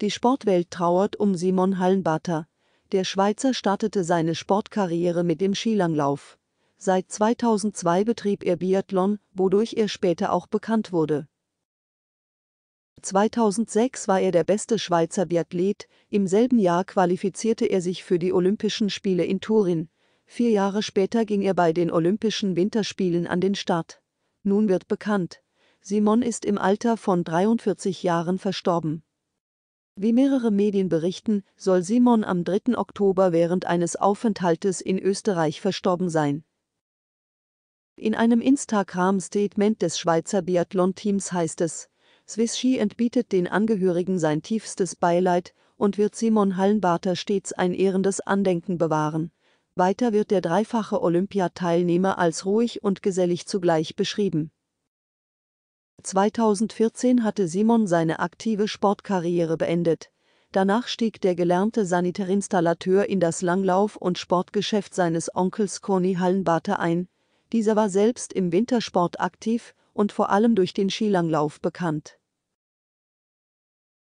Die Sportwelt trauert um Simon Hallenbarter. Der Schweizer startete seine Sportkarriere mit dem Skilanglauf. Seit 2002 betrieb er Biathlon, wodurch er später auch bekannt wurde. 2006 war er der beste Schweizer Biathlet, im selben Jahr qualifizierte er sich für die Olympischen Spiele in Turin. Vier Jahre später ging er bei den Olympischen Winterspielen an den Start. Nun wird bekannt, Simon ist im Alter von 43 Jahren verstorben. Wie mehrere Medien berichten, soll Simon am 3. Oktober während eines Aufenthaltes in Österreich verstorben sein. In einem Instagram-Statement des Schweizer Biathlon-Teams heißt es, Swiss Ski entbietet den Angehörigen sein tiefstes Beileid und wird Simon Hallenbarter stets ein ehrendes Andenken bewahren. Weiter wird der dreifache Olympiateilnehmer als ruhig und gesellig zugleich beschrieben. 2014 hatte Simon seine aktive Sportkarriere beendet. Danach stieg der gelernte Sanitärinstallateur in das Langlauf- und Sportgeschäft seines Onkels Conny Hallenbarte ein. Dieser war selbst im Wintersport aktiv und vor allem durch den Skilanglauf bekannt